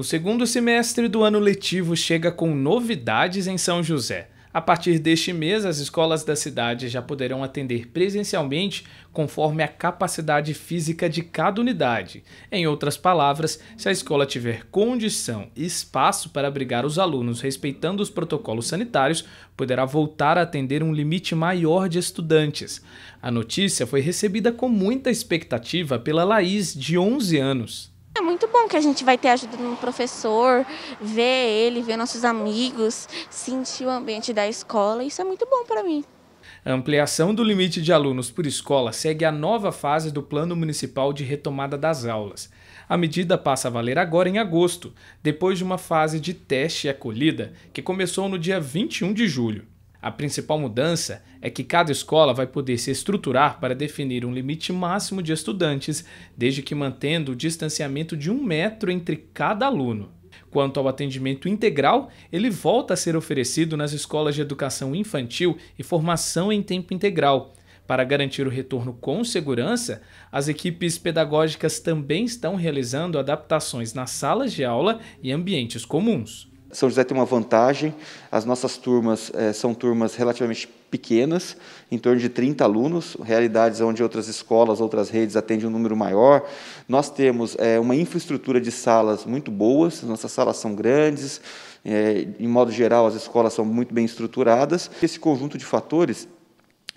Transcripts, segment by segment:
O segundo semestre do ano letivo chega com novidades em São José. A partir deste mês, as escolas da cidade já poderão atender presencialmente conforme a capacidade física de cada unidade. Em outras palavras, se a escola tiver condição e espaço para abrigar os alunos respeitando os protocolos sanitários, poderá voltar a atender um limite maior de estudantes. A notícia foi recebida com muita expectativa pela Laís, de 11 anos. É muito bom que a gente vai ter ajuda do professor, ver ele, ver nossos amigos, sentir o ambiente da escola. Isso é muito bom para mim. A ampliação do limite de alunos por escola segue a nova fase do Plano Municipal de Retomada das Aulas. A medida passa a valer agora em agosto, depois de uma fase de teste e acolhida que começou no dia 21 de julho. A principal mudança é que cada escola vai poder se estruturar para definir um limite máximo de estudantes, desde que mantendo o distanciamento de um metro entre cada aluno. Quanto ao atendimento integral, ele volta a ser oferecido nas escolas de educação infantil e formação em tempo integral. Para garantir o retorno com segurança, as equipes pedagógicas também estão realizando adaptações nas salas de aula e ambientes comuns. São José tem uma vantagem, as nossas turmas eh, são turmas relativamente pequenas, em torno de 30 alunos, realidades onde outras escolas, outras redes atendem um número maior. Nós temos eh, uma infraestrutura de salas muito boas, nossas salas são grandes, eh, em modo geral as escolas são muito bem estruturadas. Esse conjunto de fatores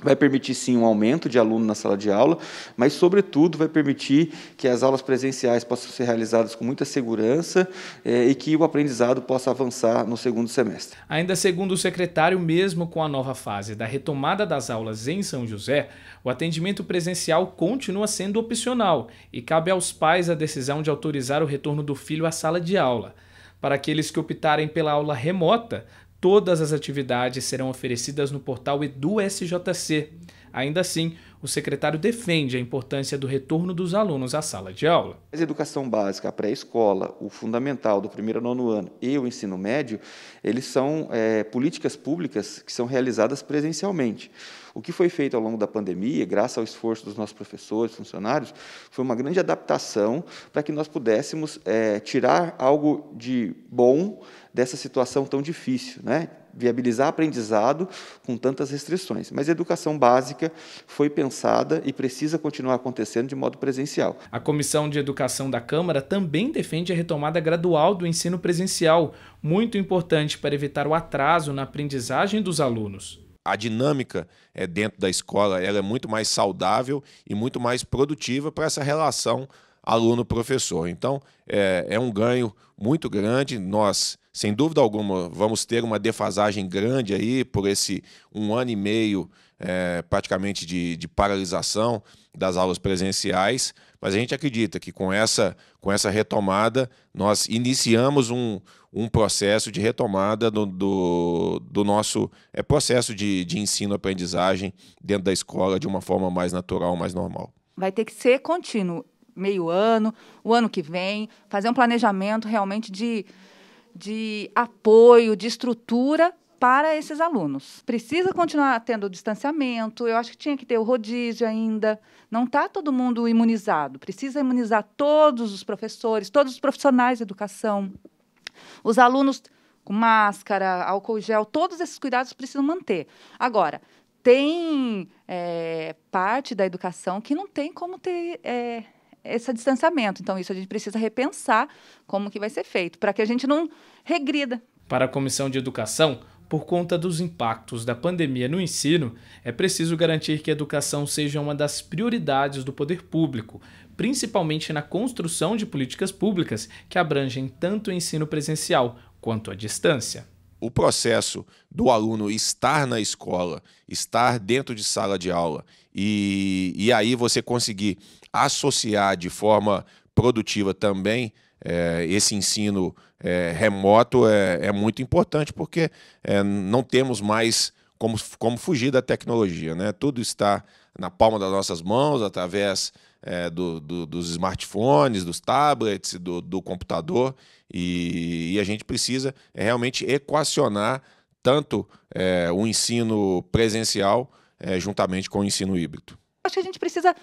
vai permitir sim um aumento de aluno na sala de aula, mas sobretudo vai permitir que as aulas presenciais possam ser realizadas com muita segurança eh, e que o aprendizado possa avançar no segundo semestre. Ainda segundo o secretário, mesmo com a nova fase da retomada das aulas em São José, o atendimento presencial continua sendo opcional e cabe aos pais a decisão de autorizar o retorno do filho à sala de aula. Para aqueles que optarem pela aula remota, Todas as atividades serão oferecidas no portal EduSJC. Ainda assim, o secretário defende a importância do retorno dos alunos à sala de aula. A educação básica, a pré-escola, o fundamental do primeiro ao nono ano e o ensino médio, eles são é, políticas públicas que são realizadas presencialmente. O que foi feito ao longo da pandemia, graças ao esforço dos nossos professores, funcionários, foi uma grande adaptação para que nós pudéssemos é, tirar algo de bom dessa situação tão difícil, né? viabilizar aprendizado com tantas restrições. Mas a educação básica foi pensada e precisa continuar acontecendo de modo presencial. A Comissão de Educação da Câmara também defende a retomada gradual do ensino presencial, muito importante para evitar o atraso na aprendizagem dos alunos a dinâmica é, dentro da escola ela é muito mais saudável e muito mais produtiva para essa relação aluno-professor. Então, é, é um ganho muito grande. Nós, sem dúvida alguma, vamos ter uma defasagem grande aí por esse um ano e meio é, praticamente de, de paralisação das aulas presenciais, mas a gente acredita que com essa, com essa retomada, nós iniciamos um, um processo de retomada do, do, do nosso é, processo de, de ensino-aprendizagem dentro da escola de uma forma mais natural, mais normal. Vai ter que ser contínuo, meio ano, o ano que vem, fazer um planejamento realmente de, de apoio, de estrutura para esses alunos. Precisa continuar tendo o distanciamento, eu acho que tinha que ter o rodízio ainda. Não está todo mundo imunizado. Precisa imunizar todos os professores, todos os profissionais de educação. Os alunos com máscara, álcool gel, todos esses cuidados precisam manter. Agora, tem é, parte da educação que não tem como ter. É, esse distanciamento. Então, isso a gente precisa repensar como que vai ser feito, para que a gente não regrida. Para a Comissão de Educação, por conta dos impactos da pandemia no ensino, é preciso garantir que a educação seja uma das prioridades do poder público, principalmente na construção de políticas públicas que abrangem tanto o ensino presencial quanto a distância. O processo do aluno estar na escola, estar dentro de sala de aula e, e aí você conseguir associar de forma produtiva também é, esse ensino é, remoto é, é, muito importante, porque é, não temos mais como, como fugir da tecnologia. Né? Tudo está na palma das nossas mãos, através é, do, do, dos smartphones, dos tablets, do, do computador, e, e, a gente precisa é, realmente equacionar tanto o ensino presencial juntamente com o ensino híbrido. Acho que a gente precisa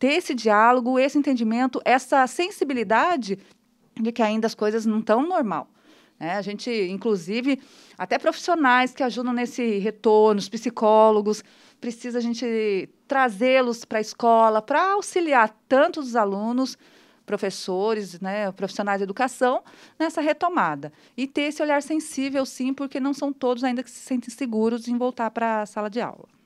ter esse diálogo, esse entendimento, essa sensibilidade de que ainda as coisas não estão normal. Né? a gente, inclusive, até profissionais que ajudam nesse retorno, os psicólogos, precisa a gente trazê-los para a escola para auxiliar tanto os alunos, professores, né, profissionais de educação nessa retomada. E ter esse olhar sensível, sim, porque não são todos ainda que se sentem seguros em voltar para a sala de aula.